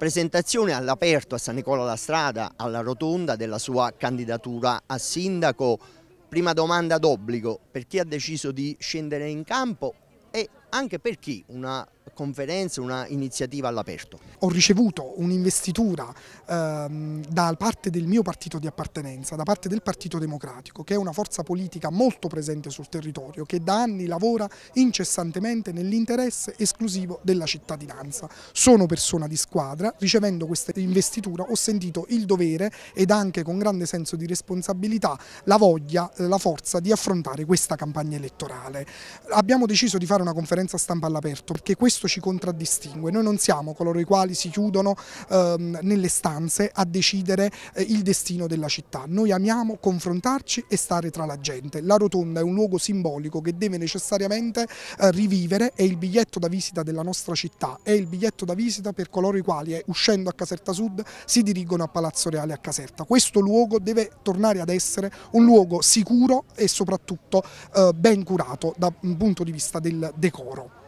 presentazione all'aperto a San Nicola la Strada, alla rotonda della sua candidatura a sindaco. Prima domanda d'obbligo, per chi ha deciso di scendere in campo e anche per chi una conferenze, una iniziativa all'aperto. Ho ricevuto un'investitura ehm, da parte del mio partito di appartenenza, da parte del Partito Democratico, che è una forza politica molto presente sul territorio, che da anni lavora incessantemente nell'interesse esclusivo della cittadinanza. Sono persona di squadra, ricevendo questa investitura ho sentito il dovere ed anche con grande senso di responsabilità la voglia, la forza di affrontare questa campagna elettorale. Abbiamo deciso di fare una conferenza stampa all'aperto perché questo questo ci contraddistingue. Noi non siamo coloro i quali si chiudono ehm, nelle stanze a decidere eh, il destino della città. Noi amiamo confrontarci e stare tra la gente. La Rotonda è un luogo simbolico che deve necessariamente eh, rivivere, è il biglietto da visita della nostra città, è il biglietto da visita per coloro i quali eh, uscendo a Caserta Sud si dirigono a Palazzo Reale a Caserta. Questo luogo deve tornare ad essere un luogo sicuro e soprattutto eh, ben curato dal punto di vista del decoro.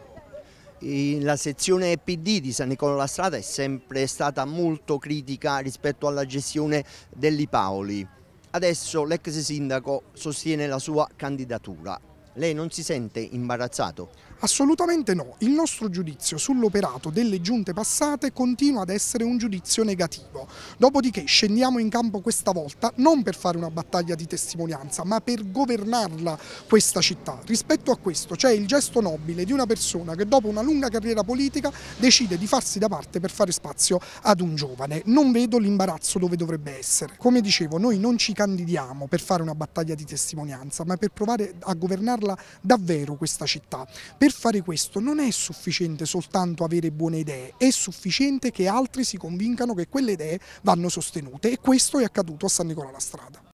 La sezione PD di San Nicola La Strada è sempre stata molto critica rispetto alla gestione dell'Ipaoli. Adesso l'ex sindaco sostiene la sua candidatura. Lei non si sente imbarazzato? Assolutamente no. Il nostro giudizio sull'operato delle giunte passate continua ad essere un giudizio negativo. Dopodiché scendiamo in campo questa volta non per fare una battaglia di testimonianza, ma per governarla questa città. Rispetto a questo c'è il gesto nobile di una persona che dopo una lunga carriera politica decide di farsi da parte per fare spazio ad un giovane. Non vedo l'imbarazzo dove dovrebbe essere. Come dicevo, noi non ci candidiamo per fare una battaglia di testimonianza, ma per provare a governarla trasformarla davvero questa città. Per fare questo non è sufficiente soltanto avere buone idee, è sufficiente che altri si convincano che quelle idee vanno sostenute e questo è accaduto a San Nicola la Strada.